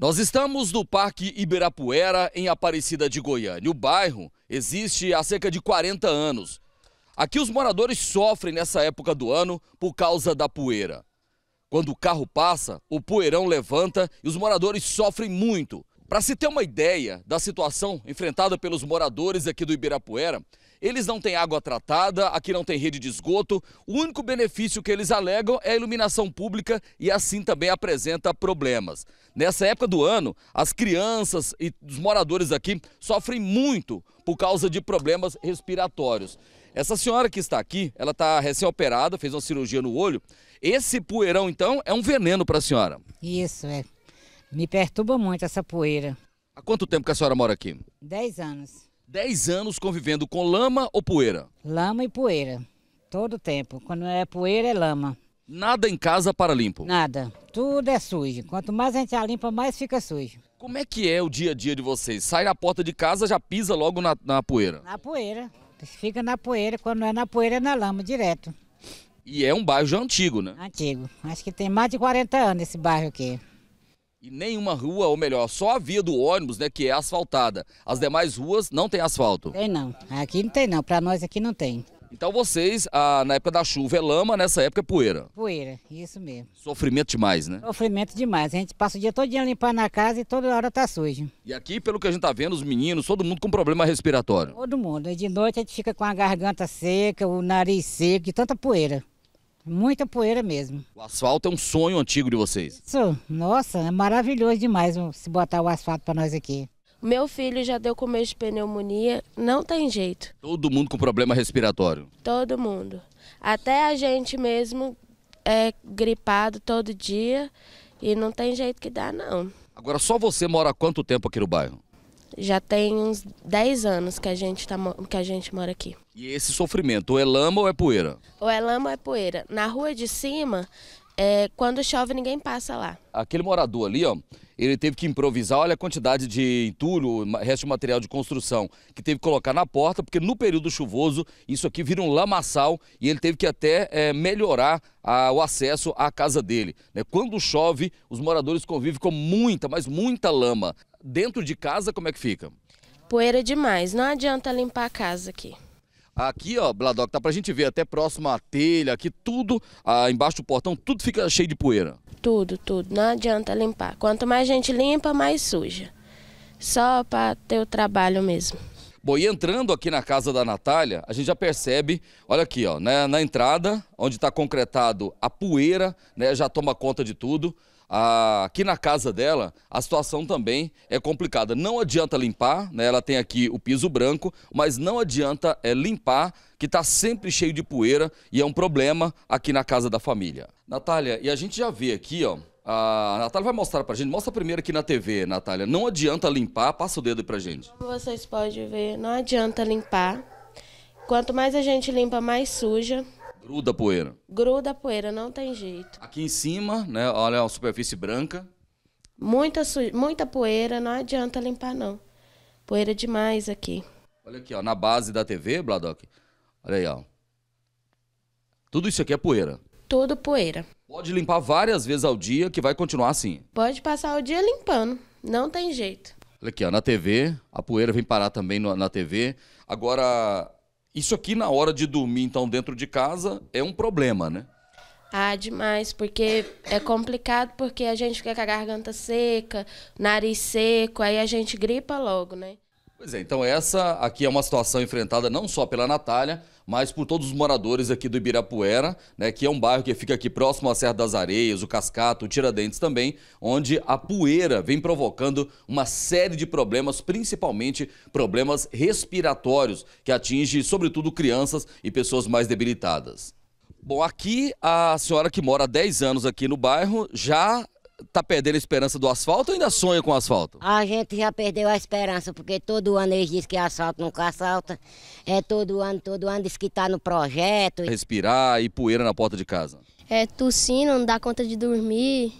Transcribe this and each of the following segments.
Nós estamos no Parque Ibirapuera, em Aparecida de Goiânia. O bairro existe há cerca de 40 anos. Aqui os moradores sofrem nessa época do ano por causa da poeira. Quando o carro passa, o poeirão levanta e os moradores sofrem muito. Para se ter uma ideia da situação enfrentada pelos moradores aqui do Ibirapuera, eles não têm água tratada, aqui não tem rede de esgoto. O único benefício que eles alegam é a iluminação pública e assim também apresenta problemas. Nessa época do ano, as crianças e os moradores aqui sofrem muito por causa de problemas respiratórios. Essa senhora que está aqui, ela está recém-operada, fez uma cirurgia no olho. Esse poeirão, então, é um veneno para a senhora. Isso, é. Me perturba muito essa poeira. Há quanto tempo que a senhora mora aqui? Dez anos. 10 anos convivendo com lama ou poeira? Lama e poeira. Todo tempo. Quando é poeira, é lama. Nada em casa para limpo? Nada. Tudo é sujo. Quanto mais a gente a limpa, mais fica sujo. Como é que é o dia a dia de vocês? Sai da porta de casa, já pisa logo na, na poeira? Na poeira. Fica na poeira. Quando não é na poeira, é na lama, direto. E é um bairro já antigo, né? Antigo. Acho que tem mais de 40 anos esse bairro aqui. E nenhuma rua, ou melhor, só a via do ônibus, né, que é asfaltada. As demais ruas não tem asfalto. Tem não. Aqui não tem não. Para nós aqui não tem. Então vocês, ah, na época da chuva é lama, nessa época é poeira. Poeira, isso mesmo. Sofrimento demais, né? Sofrimento demais. A gente passa o dia todo dia limpando a casa e toda hora tá sujo. E aqui, pelo que a gente tá vendo, os meninos, todo mundo com problema respiratório. Todo mundo. E de noite a gente fica com a garganta seca, o nariz seco, de tanta poeira. Muita poeira mesmo. O asfalto é um sonho antigo de vocês. Isso, nossa, é maravilhoso demais se botar o asfalto para nós aqui. Meu filho já deu começo de pneumonia, não tem jeito. Todo mundo com problema respiratório? Todo mundo. Até a gente mesmo é gripado todo dia e não tem jeito que dá, não. Agora, só você mora há quanto tempo aqui no bairro? Já tem uns 10 anos que a gente, tá, que a gente mora aqui. E esse sofrimento, ou é lama ou é poeira? Ou é lama ou é poeira. Na rua de cima, é, quando chove, ninguém passa lá. Aquele morador ali, ó, ele teve que improvisar, olha a quantidade de entulho, resto de material de construção que teve que colocar na porta, porque no período chuvoso isso aqui vira um lamaçal e ele teve que até é, melhorar a, o acesso à casa dele. Né? Quando chove, os moradores convivem com muita, mas muita lama. Dentro de casa, como é que fica? Poeira demais, não adianta limpar a casa aqui. Aqui, ó, Bladoc, tá pra gente ver até próximo à telha, aqui tudo, ah, embaixo do portão, tudo fica cheio de poeira. Tudo, tudo. Não adianta limpar. Quanto mais gente limpa, mais suja. Só para ter o trabalho mesmo. Bom, e entrando aqui na casa da Natália, a gente já percebe, olha aqui, ó, né, na entrada, onde está concretado a poeira, né, já toma conta de tudo aqui na casa dela, a situação também é complicada. Não adianta limpar, né? Ela tem aqui o piso branco, mas não adianta é, limpar, que está sempre cheio de poeira e é um problema aqui na casa da família. Natália, e a gente já vê aqui, ó. A Natália vai mostrar pra gente. Mostra primeiro aqui na TV, Natália. Não adianta limpar, passa o dedo aí pra gente. Como vocês podem ver, não adianta limpar. Quanto mais a gente limpa, mais suja. Gruda poeira. Gruda poeira, não tem jeito. Aqui em cima, né, olha a superfície branca. Muita, muita poeira, não adianta limpar não. Poeira demais aqui. Olha aqui, ó, na base da TV, Bladock. Olha aí, ó. Tudo isso aqui é poeira. Tudo poeira. Pode limpar várias vezes ao dia que vai continuar assim. Pode passar o dia limpando, não tem jeito. Olha aqui, ó, na TV, a poeira vem parar também na TV. Agora, isso aqui na hora de dormir, então, dentro de casa, é um problema, né? Ah, demais, porque é complicado porque a gente fica com a garganta seca, nariz seco, aí a gente gripa logo, né? Pois é, então essa aqui é uma situação enfrentada não só pela Natália, mas por todos os moradores aqui do Ibirapuera, né, que é um bairro que fica aqui próximo à Serra das Areias, o Cascato, o Tiradentes também, onde a poeira vem provocando uma série de problemas, principalmente problemas respiratórios, que atinge sobretudo crianças e pessoas mais debilitadas. Bom, aqui a senhora que mora há 10 anos aqui no bairro já Tá perdendo a esperança do asfalto ou ainda sonha com asfalto? A gente já perdeu a esperança, porque todo ano eles dizem que asfalto nunca assalta. É todo ano, todo ano diz que tá no projeto. Respirar e poeira na porta de casa. É tossindo, não dá conta de dormir,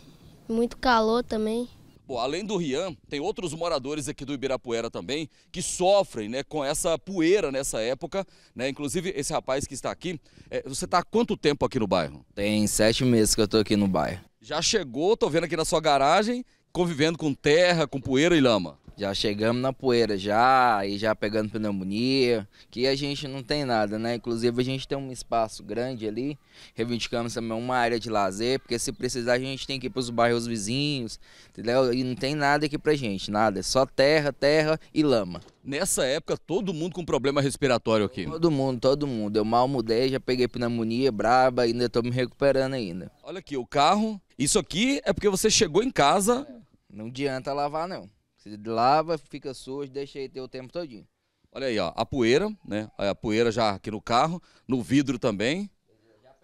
muito calor também. Bom, além do Rian, tem outros moradores aqui do Ibirapuera também que sofrem né, com essa poeira nessa época. Né? Inclusive, esse rapaz que está aqui, é, você está há quanto tempo aqui no bairro? Tem sete meses que eu estou aqui no bairro. Já chegou, tô vendo aqui na sua garagem, convivendo com terra, com poeira e lama. Já chegamos na poeira já, e já pegando pneumonia, que a gente não tem nada, né? Inclusive a gente tem um espaço grande ali, reivindicamos também uma área de lazer, porque se precisar a gente tem que ir para os bairros vizinhos, entendeu? E não tem nada aqui pra gente, nada, é só terra, terra e lama. Nessa época todo mundo com problema respiratório aqui. Todo mundo, todo mundo. Eu mal mudei, já peguei pneumonia braba, ainda tô me recuperando ainda. Olha aqui, o carro. Isso aqui é porque você chegou em casa. É. Não adianta lavar, não. Você lava, fica sujo, deixa aí ter o tempo todinho. Olha aí, ó, a poeira, né? A poeira já aqui no carro, no vidro também.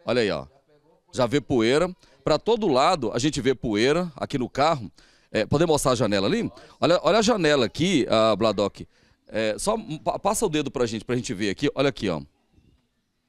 Olha aí, ó. Já vê poeira. Para todo lado a gente vê poeira aqui no carro. É, poder mostrar a janela ali? Olha, olha a janela aqui, uh, ah, Bladock. É, só passa o dedo pra gente, pra gente ver aqui. Olha aqui, ó.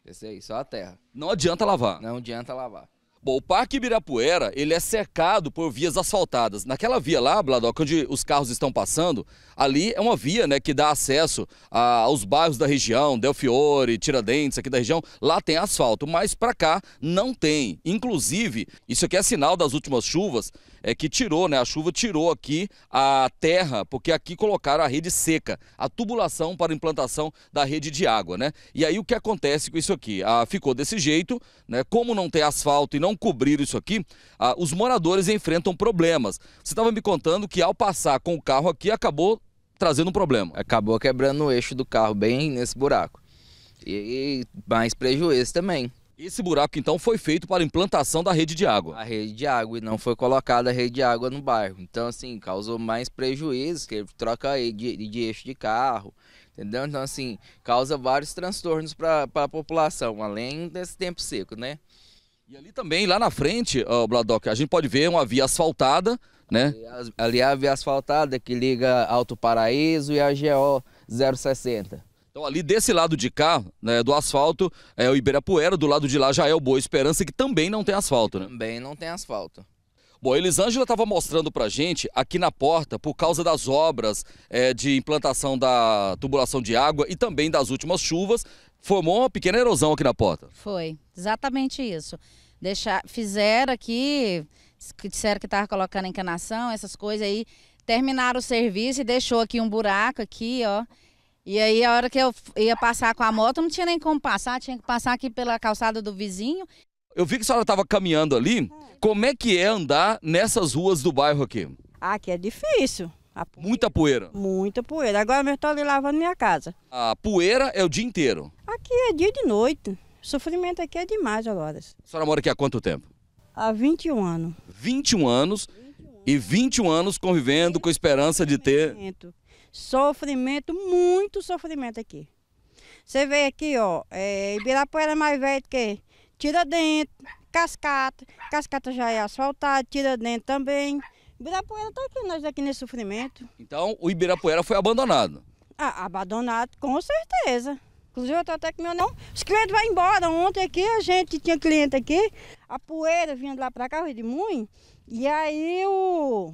Esse aí, só a terra. Não adianta lavar. Não adianta lavar. Bom, o Parque Ibirapuera, ele é cercado por vias asfaltadas. Naquela via lá, Bladoc, onde os carros estão passando, ali é uma via né, que dá acesso a, aos bairros da região, Delfiore, Tiradentes, aqui da região, lá tem asfalto, mas para cá não tem. Inclusive, isso aqui é sinal das últimas chuvas, é que tirou, né? A chuva tirou aqui a terra, porque aqui colocaram a rede seca, a tubulação para implantação da rede de água, né? E aí o que acontece com isso aqui? Ah, ficou desse jeito, né? Como não tem asfalto e não cobrir isso aqui, ah, os moradores enfrentam problemas. Você estava me contando que ao passar com o carro aqui, acabou trazendo um problema. Acabou quebrando o eixo do carro, bem nesse buraco. E, e mais prejuízo também. Esse buraco, então, foi feito para implantação da rede de água. A rede de água, e não foi colocada a rede de água no bairro. Então, assim, causou mais prejuízo, que troca de, de eixo de carro, entendeu? Então, assim, causa vários transtornos para a população, além desse tempo seco, né? E ali também, lá na frente, oh, a gente pode ver uma via asfaltada, né? É, ali é a via asfaltada que liga Alto Paraíso e a GO 060. Então ali desse lado de cá, né, do asfalto, é o Ibirapuera, do lado de lá já é o Boa Esperança, que também não tem asfalto, né? Também não tem asfalto. Bom, a Elisângela estava mostrando para a gente aqui na porta, por causa das obras é, de implantação da tubulação de água e também das últimas chuvas, formou uma pequena erosão aqui na porta. Foi, exatamente isso. Deixar, fizeram aqui, disseram que estava colocando encanação, essas coisas aí. Terminaram o serviço e deixou aqui um buraco aqui, ó. E aí a hora que eu ia passar com a moto, não tinha nem como passar, tinha que passar aqui pela calçada do vizinho. Eu vi que a senhora estava caminhando ali. Hum. Como é que é andar nessas ruas do bairro aqui? Aqui é difícil. Poeira. Muita poeira? Muita poeira. Agora mesmo estou ali lavando minha casa. A poeira é o dia inteiro? Aqui é dia de noite. O sofrimento aqui é demais agora. A senhora mora aqui há quanto tempo? Há 21 anos. 21 anos 21. e 21 anos convivendo com a esperança de ter... Sofrimento, muito sofrimento aqui. Você vê aqui, ó, é, Ibirapuera é mais velho que tira dentro, Cascata. Cascata já é asfaltada, tira dentro também. Ibirapuera está aqui, nós aqui nesse sofrimento. Então o Ibirapuera foi abandonado? Ah, abandonado, com certeza. Inclusive, eu estou até com meu não. Os clientes vão embora. Ontem aqui a gente tinha cliente aqui, a poeira vinha de lá para cá, o Edmunho, e aí o,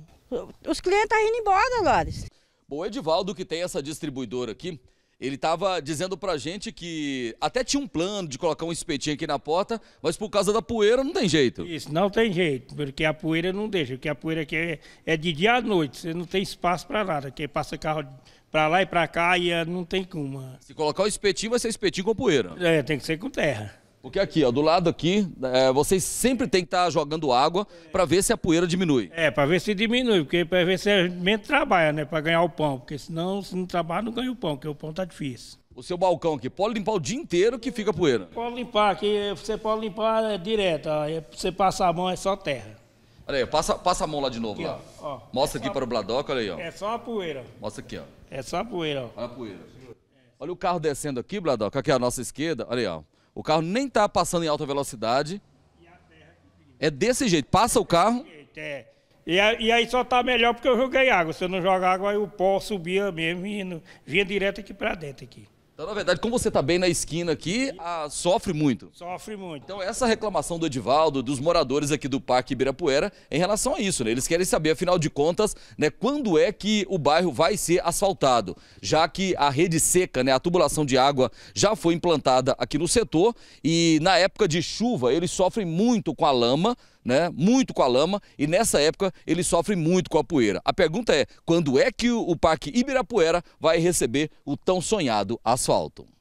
os clientes estão tá indo embora, Lores. Bom, Edivaldo, que tem essa distribuidora aqui, ele estava dizendo pra gente que até tinha um plano de colocar um espetinho aqui na porta, mas por causa da poeira não tem jeito. Isso, não tem jeito, porque a poeira não deixa, porque a poeira aqui é, é de dia à noite, você não tem espaço para nada, porque passa carro para lá e para cá e eh, não tem como. Se colocar o espetinho, vai ser espetinho com poeira. É, tem que ser com terra. Porque aqui, ó, do lado aqui, é, vocês sempre tem que estar tá jogando água para ver se a poeira diminui. É, para ver se diminui, porque para ver se a gente trabalha, né, para ganhar o pão, porque senão se não trabalha não ganha o pão, porque o pão tá difícil. O seu balcão aqui, pode limpar o dia inteiro que fica poeira? Pode limpar, aqui você pode limpar é, direto, ó, é, você passa a mão é só terra. Olha aí, passa, passa a mão lá de novo. Aqui, lá. Ó, Mostra é aqui para o Bladoca, olha aí. Ó. É só a poeira. Mostra aqui, ó. É só a poeira. Ó. Olha a poeira. Olha o carro descendo aqui, Bladoca, aqui a nossa esquerda, olha aí, ó. O carro nem está passando em alta velocidade. É desse jeito, passa o carro. É. E, aí só está melhor porque eu joguei água. Se eu não jogar água, aí o pó subia mesmo e vinha direto aqui para dentro aqui. Então, na verdade, como você está bem na esquina aqui, a... sofre muito. Sofre muito. Então, essa reclamação do Edivaldo, dos moradores aqui do Parque Ibirapuera, em relação a isso, né? Eles querem saber, afinal de contas, né, quando é que o bairro vai ser asfaltado, já que a rede seca, né, a tubulação de água já foi implantada aqui no setor e na época de chuva eles sofrem muito com a lama, né, muito com a lama e nessa época eles sofrem muito com a poeira. A pergunta é, quando é que o Parque Ibirapuera vai receber o tão sonhado asfalto? asfalto.